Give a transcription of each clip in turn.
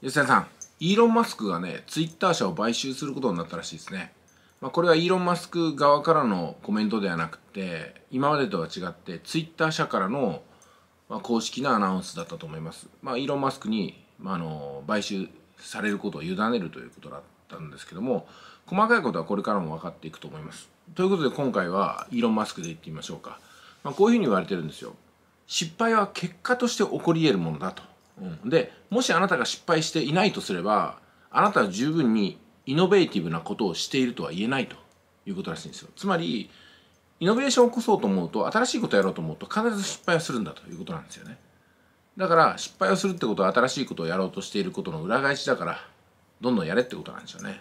吉田さん、イーロン・マスクがね、ツイッター社を買収することになったらしいですね。まあ、これはイーロン・マスク側からのコメントではなくて、今までとは違って、ツイッター社からの、まあ、公式なアナウンスだったと思います。まあ、イーロン・マスクに、まあ、あの買収されることを委ねるということだったんですけども、細かいことはこれからも分かっていくと思います。ということで今回はイーロン・マスクでいってみましょうか。まあ、こういうふうに言われてるんですよ。失敗は結果として起こり得るものだと。うん、でもしあなたが失敗していないとすればあなたは十分にイノベーティブなことをしているとは言えないということらしいんですよつまりイノベーションを起こそうと思うと新しいことをやろうと思うと必ず失敗をするんだということなんですよねだから失敗をするってことは新しいことをやろうとしていることの裏返しだからどんどんやれってことなんですよね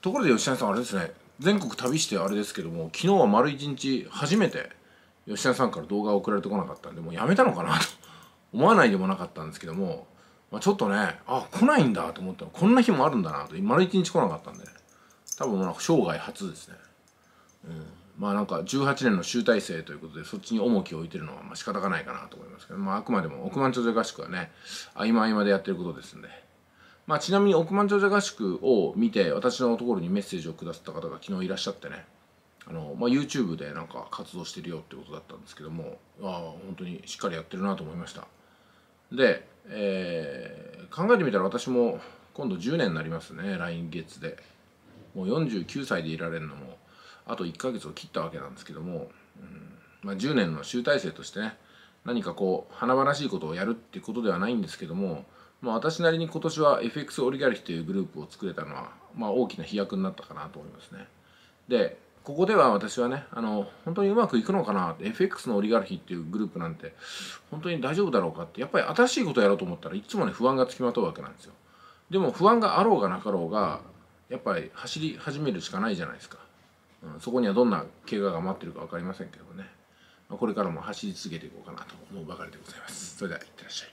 ところで吉田さんあれですね全国旅してあれですけども昨日は丸一日初めて吉田さんから動画を送られてこなかったんでもうやめたのかなと思わないでもなかったんですけども、まあ、ちょっとねあ来ないんだと思ったこんな日もあるんだなと丸一日来なかったんで、ね、多分なんか生涯初ですね、うん、まあなんか18年の集大成ということでそっちに重きを置いてるのはまあ仕方がないかなと思いますけど、まあ、あくまでも億万長者合宿はね合間合間でやってることですんで。まあ、ちなみに億万長者合宿を見て私のところにメッセージをくださった方が昨日いらっしゃってねあの、まあ、YouTube でなんか活動してるよってことだったんですけどもあ本当にしっかりやってるなと思いました。で、えー、考えてみたら私も今度10年になりますね来月でもう49歳でいられるのもあと1ヶ月を切ったわけなんですけども、うんまあ、10年の集大成としてね何かこう華々しいことをやるってことではないんですけども、まあ、私なりに今年は FX オリガルヒというグループを作れたのは、まあ、大きな飛躍になったかなと思いますね。でここでは私はね、あの、本当にうまくいくのかな、FX のオリガルヒっていうグループなんて、本当に大丈夫だろうかって、やっぱり新しいことやろうと思ったらいつもね、不安がつきまとうわけなんですよ。でも不安があろうがなかろうが、やっぱり走り始めるしかないじゃないですか。うん、そこにはどんな怪我が待ってるか分かりませんけどね。これからも走り続けていこうかなと思うばかりでございます。それでは、いってらっしゃい。